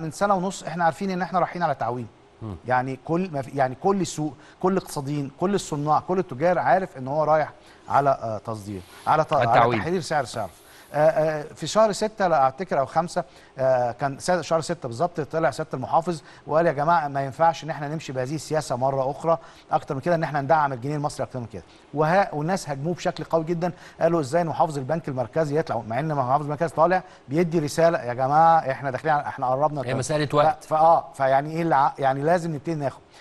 من سنه ونص احنا عارفين ان احنا رايحين على تعويم يعني كل يعني كل سوق كل اقتصاديين كل الصناع كل التجار عارف ان هو رايح على آه، تصدير على على تحرير سعر الصرف آه، آه، في شهر 6 لا افتكر او 5 آه، كان شهر 6 بالظبط طلع سياده المحافظ وقال يا جماعه ما ينفعش ان احنا نمشي بهذه السياسه مره اخرى اكتر من كده ان احنا ندعم الجنيه المصري اكتر من كده وها والناس هاجموه بشكل قوي جدا قالوا ازاي محافظ البنك المركزي يطلع مع ان محافظ المركزي طالع بيدي رساله يا جماعه احنا داخلين احنا قربنا هي مساله وقت فاه فيعني ايه اللي يعني لازم نبتدي ناخد